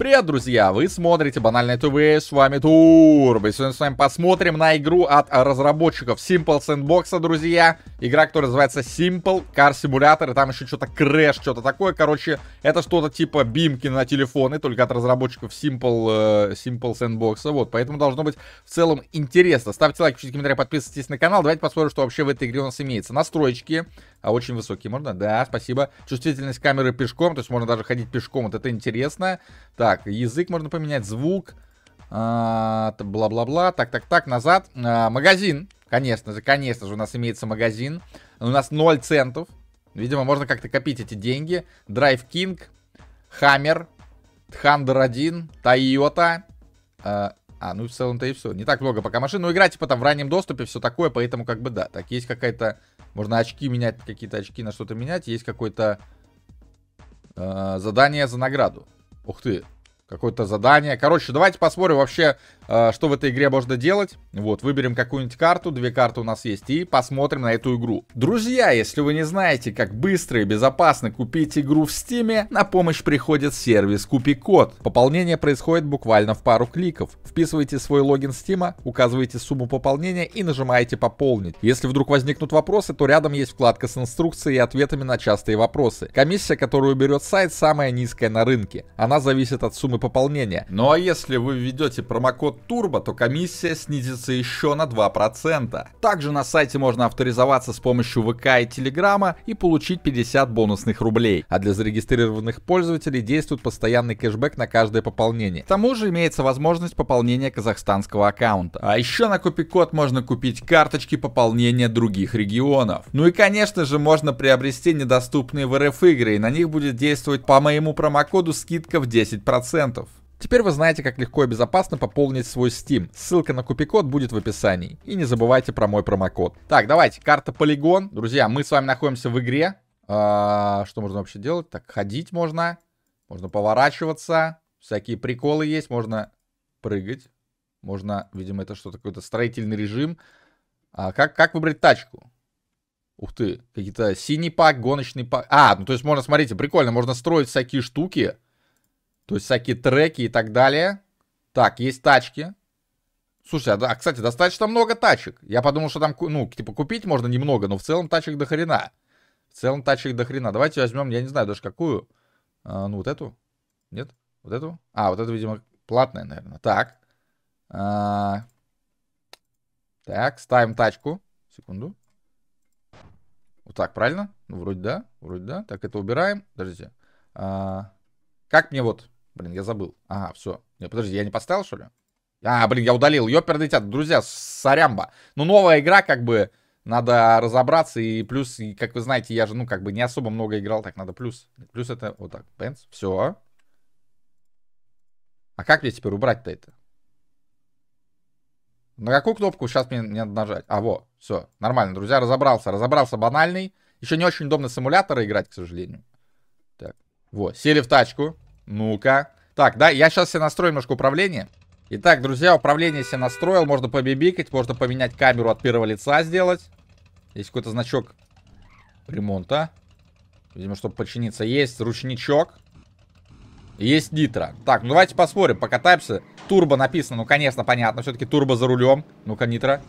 Привет, друзья! Вы смотрите Банальный ТВ, с вами Тур. Мы сегодня с вами посмотрим на игру от разработчиков Simple Sandbox, друзья. Игра, которая называется Simple Car Simulator, и там еще что-то крэш, что-то такое. Короче, это что-то типа бимки на телефоны, только от разработчиков Simple, э, Simple Sandbox. Вот, поэтому должно быть в целом интересно. Ставьте лайк, пишите комментарии, подписывайтесь на канал. Давайте посмотрим, что вообще в этой игре у нас имеется. Настройки а очень высокие можно. Да, спасибо. Чувствительность камеры пешком, то есть можно даже ходить пешком, вот это интересно. Так, язык можно поменять, звук, а, бла-бла-бла, так-так-так, назад. А, магазин, конечно же, конечно же, у нас имеется магазин. У нас 0 центов. Видимо, можно как-то копить эти деньги. Драйв Кинг, Хаммер, Хандер 1, Тойота. А, а ну и в целом-то и все. Не так много пока машин. ну играть типа там в раннем доступе, все такое, поэтому как бы да. Так, есть какая-то можно очки менять, какие-то очки на что-то менять. Есть какое-то э, задание за награду. Ух ты, какое-то задание. Короче, давайте посмотрим вообще а, что в этой игре можно делать. Вот, выберем какую-нибудь карту, две карты у нас есть, и посмотрим на эту игру. Друзья, если вы не знаете, как быстро и безопасно купить игру в Стиме, на помощь приходит сервис Купи Пополнение происходит буквально в пару кликов. Вписывайте свой логин Стима, указывайте сумму пополнения и нажимаете «Пополнить». Если вдруг возникнут вопросы, то рядом есть вкладка с инструкцией и ответами на частые вопросы. Комиссия, которую берет сайт, самая низкая на рынке. Она зависит от суммы пополнения. Ну а если вы введете промокод турбо, то комиссия снизится еще на 2%. Также на сайте можно авторизоваться с помощью ВК и Телеграма и получить 50 бонусных рублей. А для зарегистрированных пользователей действует постоянный кэшбэк на каждое пополнение. К тому же имеется возможность пополнения казахстанского аккаунта. А еще на купикод можно купить карточки пополнения других регионов. Ну и конечно же можно приобрести недоступные в РФ игры и на них будет действовать по моему промокоду скидка в 10%. Теперь вы знаете, как легко и безопасно пополнить свой Steam. Ссылка на купикод будет в описании. И не забывайте про мой промокод. Так, давайте, карта полигон. Друзья, мы с вами находимся в игре. А, что можно вообще делать? Так, ходить можно. Можно поворачиваться. Всякие приколы есть. Можно прыгать. Можно, видимо, это что-то, какой-то строительный режим. А, как, как выбрать тачку? Ух ты, какие-то синий пак, гоночный пак. А, ну то есть можно, смотрите, прикольно, можно строить всякие штуки. То есть всякие треки и так далее. Так, есть тачки. Слушай, а, а кстати, достаточно много тачек. Я подумал, что там, ну, типа, купить можно немного, но в целом тачек до хрена. В целом тачек до хрена. Давайте возьмем, я не знаю даже какую. А, ну, вот эту. Нет? Вот эту? А, вот это, видимо, платная, наверное. Так. А... Так, ставим тачку. Секунду. Вот так, правильно? Ну, вроде да, вроде да. Так, это убираем. Подождите. А... Как мне вот? Блин, я забыл. Ага, все. Нет, подожди, я не поставил, что ли? А, блин, я удалил. Ёперный тят, друзья, сорямба. Ну, новая игра, как бы, надо разобраться. И плюс, и, как вы знаете, я же, ну, как бы не особо много играл. Так, надо плюс. Плюс это вот так. Бенц. Все. А как мне теперь убрать-то это? На какую кнопку сейчас мне, мне надо нажать? А, во, все, нормально, друзья, разобрался. Разобрался банальный. Еще не очень удобно с играть, к сожалению. Так, вот, сели в тачку. Ну-ка. Так, да, я сейчас себе настрою немножко управление. Итак, друзья, управление себе настроил. Можно побибикать, можно поменять камеру от первого лица сделать. Есть какой-то значок ремонта. Видимо, чтобы починиться. Есть ручничок. Есть нитро. Так, ну давайте посмотрим, покатаемся. Турбо написано, ну конечно, понятно. Все-таки турбо за рулем. Ну-ка, нитро.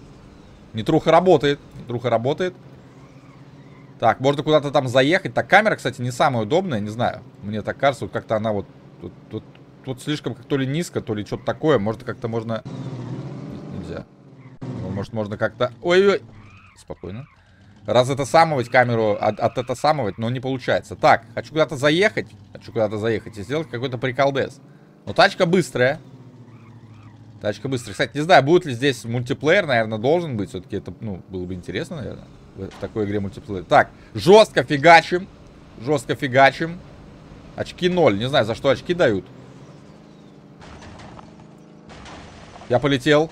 Нитруха работает. Нитруха работает. Так, можно куда-то там заехать. Так, камера, кстати, не самая удобная, не знаю. Мне так кажется, вот как-то она вот... Тут, тут, тут слишком то ли низко, то ли что-то такое. Может, как-то можно... Нельзя. Ну, может, можно как-то... Ой-ой! Спокойно. Раз это Разэтосамовать камеру, от, от это самовать, но не получается. Так, хочу куда-то заехать. Хочу куда-то заехать и сделать какой-то приколдес. Но тачка быстрая. Тачка быстрая. Кстати, не знаю, будет ли здесь мультиплеер, наверное, должен быть. Все-таки это, ну, было бы интересно, наверное в такой игре мультиплеер. Так, жестко фигачим. Жестко фигачим. Очки ноль Не знаю, за что очки дают. Я полетел.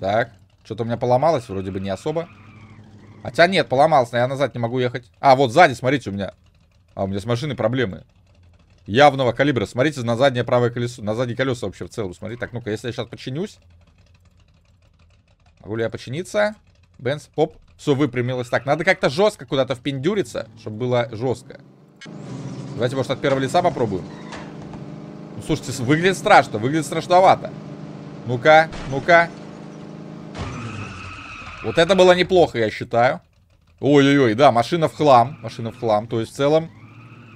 Так. Что-то у меня поломалось. Вроде бы не особо. Хотя нет, поломалось. Но я назад не могу ехать. А, вот сзади, смотрите, у меня... А, у меня с машиной проблемы. Явного калибра. Смотрите на заднее правое колесо. На задние колеса вообще в целом. Смотри. Так, ну-ка, если я сейчас подчинюсь. Могу ли я починиться? Бенс, поп. Все выпрямилось. Так, надо как-то жестко куда-то впендюриться, чтобы было жестко. Давайте, может, от первого лица попробуем. Ну, слушайте, выглядит страшно, выглядит страшновато. Ну-ка, ну-ка. Вот это было неплохо, я считаю. Ой-ой-ой, да, машина в хлам. Машина в хлам. То есть, в целом,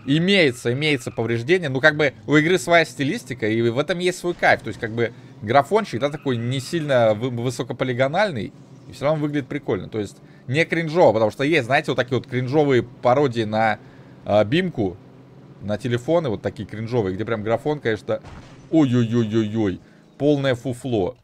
имеется, имеется повреждение. Ну, как бы, у игры своя стилистика, и в этом есть свой кайф. То есть, как бы, графончик, да, такой не сильно высокополигональный. И все равно выглядит прикольно. То есть не кринжово, потому что есть, знаете, вот такие вот кринжовые пародии на э, бимку, на телефоны, вот такие кринжовые, где прям графон, конечно, ой-ой-ой-ой-ой, полное фуфло.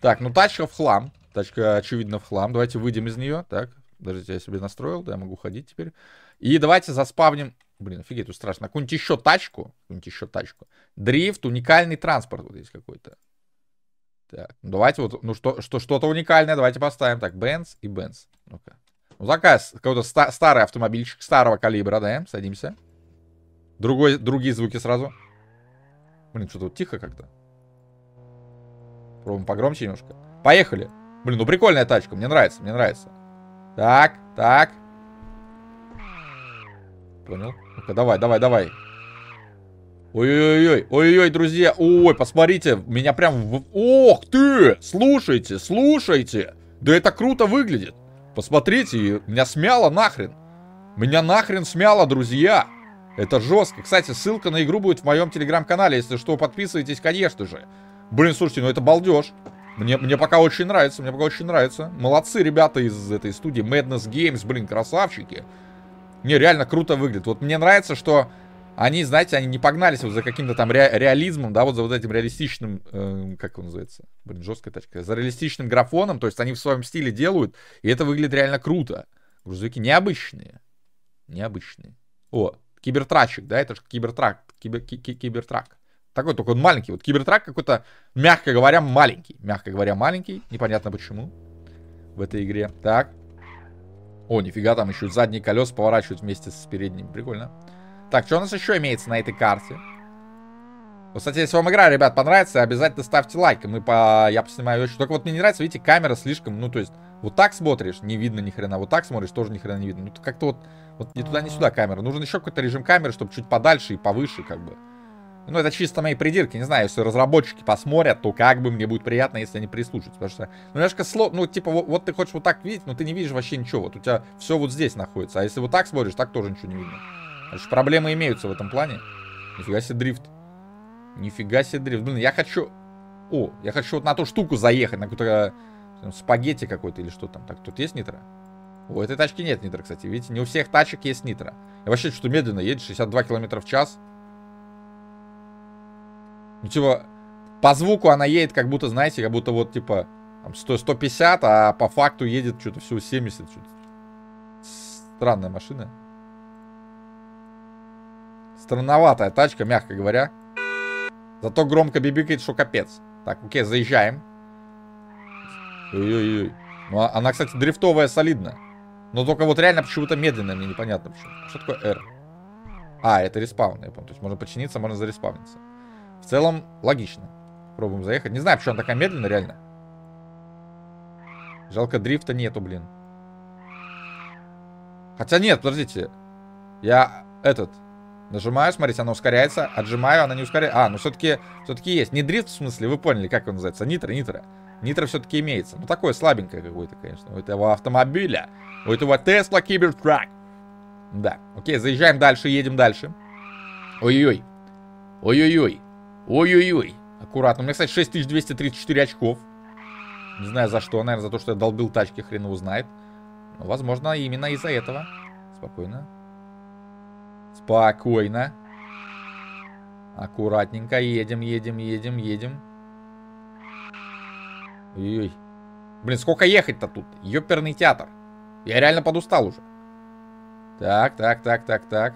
Так, ну тачка в хлам, тачка очевидно в хлам, давайте выйдем из нее, так, подождите, я себе настроил, да, я могу ходить теперь. И давайте заспавним, блин, офигеть, тут страшно, какую-нибудь еще тачку, какую-нибудь еще тачку. Дрифт, уникальный транспорт вот здесь какой-то. Так, ну давайте вот, ну что, что, что-то уникальное, давайте поставим. Так, Бенц и Бенц. Ну-ка. Ну, заказ какой-то ста- старый автомобильчик, старого калибра, да, садимся. Другой, другие звуки сразу. Блин, что-то вот тихо как-то. Пробуем погромче немножко. Поехали. Блин, ну прикольная тачка, мне нравится, мне нравится. Так, так. Понял. Ну-ка, давай, давай, давай. Ой-ой-ой, ой-ой, друзья. Ой, посмотрите, меня прям... Ох ты! Слушайте, слушайте. Да это круто выглядит. Посмотрите, меня смяло нахрен. Меня нахрен смяло, друзья. Это жестко. Кстати, ссылка на игру будет в моем телеграм-канале. Если что, подписывайтесь, конечно же. Блин, слушайте, ну это балдеж. Мне, мне пока очень нравится, мне пока очень нравится. Молодцы ребята из этой студии Madness Games, блин, красавчики. Не, реально круто выглядит. Вот мне нравится, что они, знаете, они не погнались вот за каким-то там ре реализмом, да, вот за вот этим реалистичным, э, как он называется, блин, жесткая тачка, за реалистичным графоном, то есть они в своем стиле делают, и это выглядит реально круто. Грузовики необычные, необычные. О, кибертрачик, да, это же кибертрак, кибер, ки, ки, кибертрак. Такой, только он маленький. Вот кибертрак какой-то, мягко говоря, маленький. Мягко говоря, маленький. Непонятно почему в этой игре. Так. О, нифига, там еще задние колеса поворачивают вместе с передними. Прикольно. Так, что у нас еще имеется на этой карте? Ну, кстати, если вам игра, ребят, понравится, обязательно ставьте лайк. мы по... Я поснимаю еще. Только вот мне не нравится, видите, камера слишком... Ну, то есть, вот так смотришь, не видно ни хрена. Вот так смотришь, тоже ни хрена не видно. Ну, как-то вот, вот ни туда, ни сюда камера. Нужен еще какой-то режим камеры, чтобы чуть подальше и повыше, как бы. Ну, это чисто мои придирки. Не знаю, если разработчики посмотрят, то как бы мне будет приятно, если они прислушаются. Потому что, ну, немножко сло, ну, типа, вот, вот ты хочешь вот так видеть, но ты не видишь вообще ничего. Вот у тебя все вот здесь находится. А если вот так смотришь, так тоже ничего не видно. Значит, проблемы имеются в этом плане. Нифига себе дрифт. Нифига себе дрифт. Блин, я хочу... О, я хочу вот на ту штуку заехать, на какую-то э, спагетти какой-то или что там. Так, тут есть нитро? У этой тачки нет нитро, кстати. Видите, не у всех тачек есть нитро. И вообще что-то медленно едет, 62 км в час. Ну, типа, по звуку она едет, как будто, знаете, как будто вот, типа, там 100, 150, а по факту едет что-то всего 70. Что странная машина. Странноватая тачка, мягко говоря. Зато громко бибикает, что капец. Так, окей, заезжаем. Ой-ой-ой. Ну, а она, кстати, дрифтовая солидная. Но только вот реально почему-то медленная мне непонятно почему. А что такое R? А, это респаун, я помню. То есть можно починиться, можно зареспауниться. В целом, логично. Пробуем заехать. Не знаю, почему она такая медленная, реально. Жалко, дрифта нету, блин. Хотя нет, подождите. Я этот... Нажимаю, смотрите, она ускоряется. Отжимаю, она не ускоряется. А, ну все-таки все-таки есть. Не дрифт, в смысле, вы поняли, как он называется. Нитро, нитро. Нитро все-таки имеется. Ну, такое слабенькое какое-то, конечно, у этого автомобиля. У этого Tesla Cybertruck. Да, окей, заезжаем дальше, едем дальше. Ой-ой-ой. Ой-ой-ой. Ой-ой-ой. Аккуратно. У меня, кстати, 6234 очков. Не знаю за что, наверное, за то, что я долбил тачки, хрен его знает. Но, возможно, именно из-за этого. Спокойно. Спокойно. Аккуратненько едем, едем, едем, едем. Ой-ой. Блин, сколько ехать-то тут? Ёперный театр. Я реально подустал уже. Так, так, так, так, так.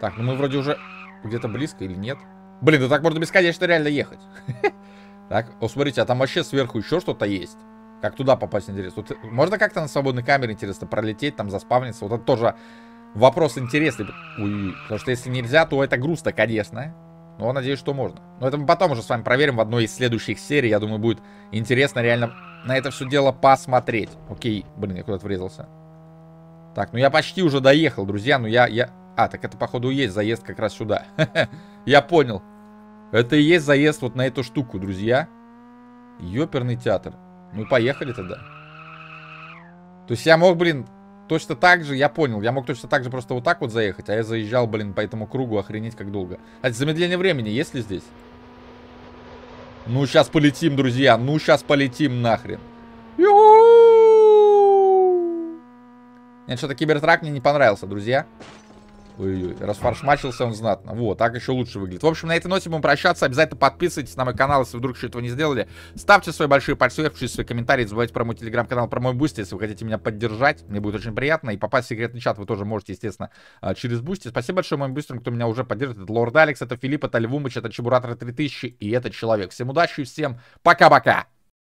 Так, ну мы вроде уже где-то близко или нет? Блин, да так можно бесконечно реально ехать. Так, о, смотрите, а там вообще сверху еще что-то есть. Как туда попасть, интересно? Э, можно как-то на свободной камере, интересно, пролететь, там заспавниться? Вот это тоже Вопрос интересный. Ой, потому что если нельзя, то это грустно, конечно. Но надеюсь, что можно. Но это мы потом уже с вами проверим в одной из следующих серий. Я думаю, будет интересно реально на это все дело посмотреть. Окей, блин, я куда-то врезался. Так, ну я почти уже доехал, друзья. Ну я, я... А, так это, походу, есть заезд как раз сюда. Я понял. Это и есть заезд вот на эту штуку, друзья. Ёперный театр. Ну поехали тогда. То есть я мог, блин, точно так же, я понял, я мог точно так же просто вот так вот заехать, а я заезжал, блин, по этому кругу, охренеть как долго. А замедление времени есть ли здесь? Ну, сейчас полетим, друзья, ну, сейчас полетим нахрен. Нет, что-то кибертрак мне не понравился, друзья. Ой-ой-ой, расфаршмачился он знатно. Вот, так еще лучше выглядит. В общем, на этой ноте будем прощаться. Обязательно подписывайтесь на мой канал, если вдруг еще этого не сделали. Ставьте свои большие пальцы вверх, пишите свои комментарии. Не забывайте про мой телеграм-канал, про мой буст, если вы хотите меня поддержать. Мне будет очень приятно. И попасть в секретный чат вы тоже можете, естественно, а, через бусти. Спасибо большое моим быстрым, кто меня уже поддерживает, Это Лорд Алекс, это Филипп, это Львумыч, это Чебуратор 3000 и это Человек. Всем удачи и всем пока-пока!